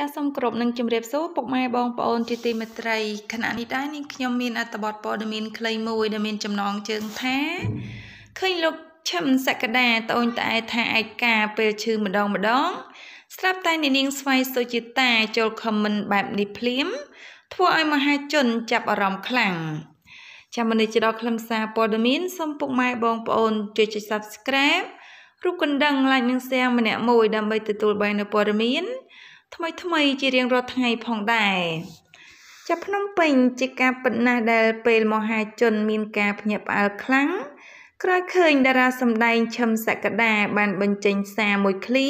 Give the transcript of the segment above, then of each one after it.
ចាសសូមគោរពនិងជម្រាបសួរពុកម៉ែបងប្អូនជាទីមេត្រីខណៈនេះដែរនាងខ្ញុំមាន អត្ថបទព័ត៌មានខ្លីមួយដែលមានចំណងជើងថាឃើញលោកឈឹមសក្តាត្អូញត្អែថាឯកាពេលឈឺម្ដងម្ដង ស្រាប់តែនាងស្វ័យសុជាតាចូលខមមិនបែបនេះភ្លាមធ្វើឲ្យមហាជនចាប់អារម្មណ៍ខ្លាំងចាំមនុស្សជាដល់ខ្លឹមសារព័ត៌មានសូមពុកម៉ែបងប្អូនជួយចុច Subscribe រូបកណ្ដឹង like និង share ម្នាក់មួយដើម្បីទទួលបាននូវព័ត៌មានថ្មីថ្មីជារៀងរាល់ថ្ងៃផងដែរចាប់ភ្នំពេញជាការពិតណាស់ដែលពេលមហាជនមានការភ្ញាក់ផ្អើលខ្លាំងក្រោយឃើញតារាសម្ដែងឈឹមសក្តាបានបញ្ចេញសារមួយឃ្លា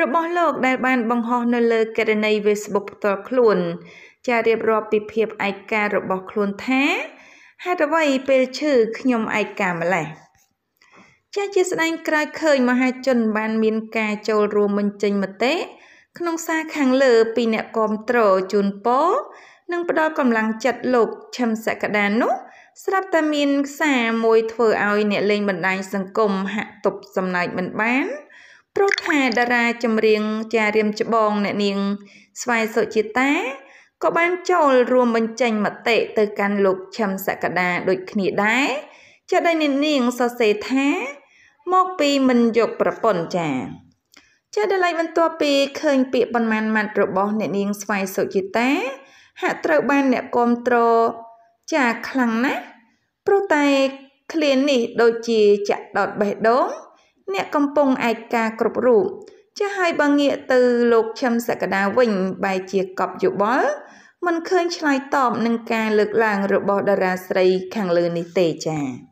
របស់លោកដែលបានបង្ហោះនៅលើកេរណី Facebook ផ្ទាល់ខ្លួន ចារៀបរាប់ពីភាពឯការបស់ខ្លួនថាហេតុអ្វីពេលឈឺខ្ញុំឯកាម្ល៉េះចាជាស្ដែងក្រោយឃើញមហាជនបានមានការចូលរួមបញ្ចេញមតិក្នុងសារខាងលើពីអ្នកគាំទ្រជូនពរនិងផ្ដល់កម្លាំងចិត្តលោកឈឹមសក្តានោះស្រាប់តែមានខ្សាមួយធ្វើឲ្យអ្នកលេងបណ្ដាញសង្គមហាក់ទប់សំណើចមិនបានព្រោះថាតារាចម្រៀងចារៀមច្បងអ្នកនាងស្វាយសុជាតាក៏បានចូលរួមបញ្ចេញមតិទៅកាន់លោកឈឹមសក្តាដូចគ្នាដែរចាដែលនាងសរសេរថា មកពីមិនយកប្រពន្ធចាជាដលៃបន្ទាប់ពីឃើញពាក្យប៉ុន្មានម៉ាត់របស់អ្នកនាងស្វាយសុជាតា ហាក់ត្រូវបានអ្នកគាំទ្រចាខ្លាំងណាស់ព្រោះតែឃ្លាននេះដូចជាចាក់ដតបេះដូងអ្នកកំពុងឯកាគ្រប់រូបចាឲ្យបងងាកទៅលោកឈឹមសក្តាវិញបែជាកប់យោបល់មិនឃើញឆ្លើយតបនឹងការលើកឡើងរបស់តារាស្រីខាងលើនេះទេចា៎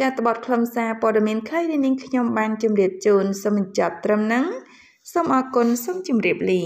ចាតបតខ្លឹមសារព័ត៌មានខ្លីដែលនាងខ្ញុំបានជម្រាបជូនសូមបញ្ចប់ត្រឹមហ្នឹងសូមអរគុណសូមជម្រាបលា